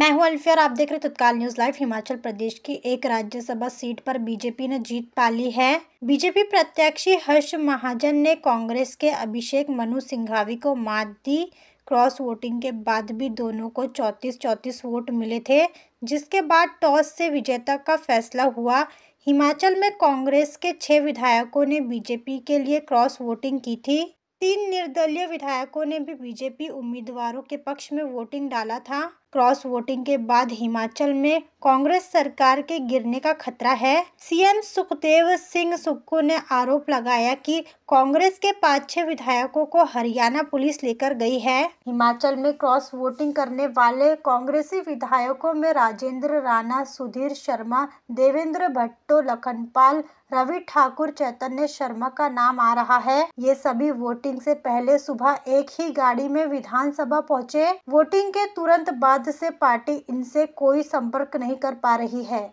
मैं हूं अल्फियर आप देख रहे तत्काल न्यूज लाइव हिमाचल प्रदेश की एक राज्यसभा सीट पर बीजेपी ने जीत पाली है बीजेपी प्रत्याशी हर्ष महाजन ने कांग्रेस के अभिषेक मनु सिंघावी को मात दी क्रॉस वोटिंग के बाद भी दोनों को 34-34 वोट मिले थे जिसके बाद टॉस से विजेता का फैसला हुआ हिमाचल में कांग्रेस के छह विधायकों ने बीजेपी के लिए क्रॉस वोटिंग की थी तीन निर्दलीय विधायकों ने भी बीजेपी उम्मीदवारों के पक्ष में वोटिंग डाला था क्रॉस वोटिंग के बाद हिमाचल में कांग्रेस सरकार के गिरने का खतरा है सीएम सुखदेव सिंह सुक्खू ने आरोप लगाया कि कांग्रेस के पाँच छह विधायकों को हरियाणा पुलिस लेकर गई है हिमाचल में क्रॉस वोटिंग करने वाले कांग्रेसी विधायकों में राजेंद्र राणा सुधीर शर्मा देवेंद्र भट्टो लखनपाल रवि ठाकुर चैतन्य शर्मा का नाम आ रहा है ये सभी वोटिंग से पहले सुबह एक ही गाड़ी में विधानसभा पहुंचे वोटिंग के तुरंत बाद बाद से पार्टी इनसे कोई संपर्क नहीं कर पा रही है